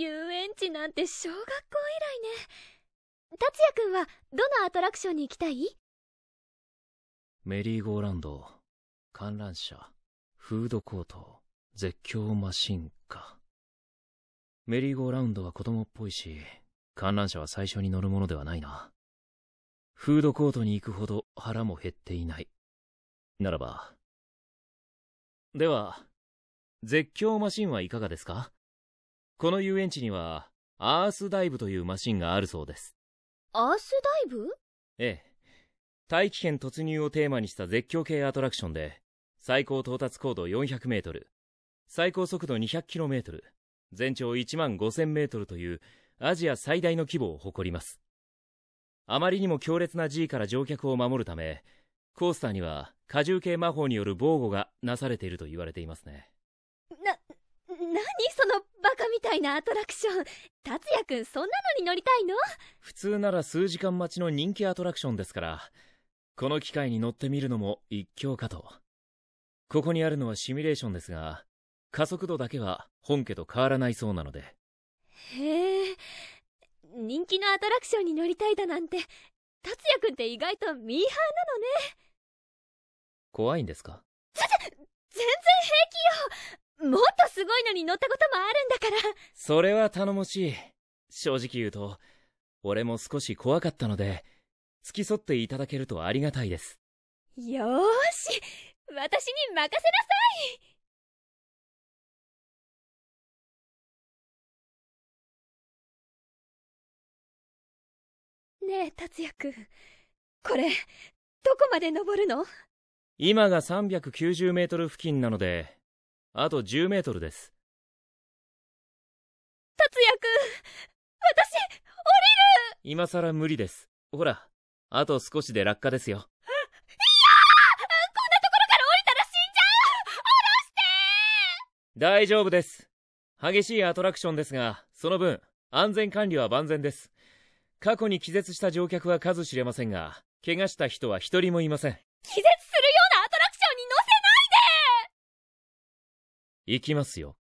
遊園地なんて小学校以来ね達也くんはどのアトラクションに行きたいメリーゴーランド観覧車フードコート絶叫マシンかメリーゴーラウンドは子供っぽいし観覧車は最初に乗るものではないなフードコートに行くほど腹も減っていないならばでは絶叫マシンはいかがですかこの遊園地には、アースダイブというマシンがあるそうです。アースダイブええ。大気圏突入をテーマにした絶叫系アトラクションで、最高到達高度400メートル、最高速度200キロメートル、全長1万5000メートルというアジア最大の規模を誇ります。あまりにも強烈な G から乗客を守るため、コースターには荷重系魔法による防護がなされていると言われていますね。な、何そのバカみたいなアトラクション達也くんそんなのに乗りたいの普通なら数時間待ちの人気アトラクションですからこの機会に乗ってみるのも一興かとここにあるのはシミュレーションですが加速度だけは本家と変わらないそうなのでへえ人気のアトラクションに乗りたいだなんて達也くんって意外とミーハーなのね怖いんですかのに乗ったこともあるんだからそれは頼もしい正直言うと俺も少し怖かったので付き添っていただけるとありがたいですよーし私に任せなさいねえ達也君これどこまで登るの今が390メートル付近なのであと10メートルです躍私、降りる今さら無理です。ほら、あと少しで落下ですよ。いやーこんなところから降りたら死んじゃう下ろして大丈夫です。激しいアトラクションですが、その分、安全管理は万全です。過去に気絶した乗客は数知れませんが、怪我した人は一人もいません。気絶するようなアトラクションに乗せないで行きますよ。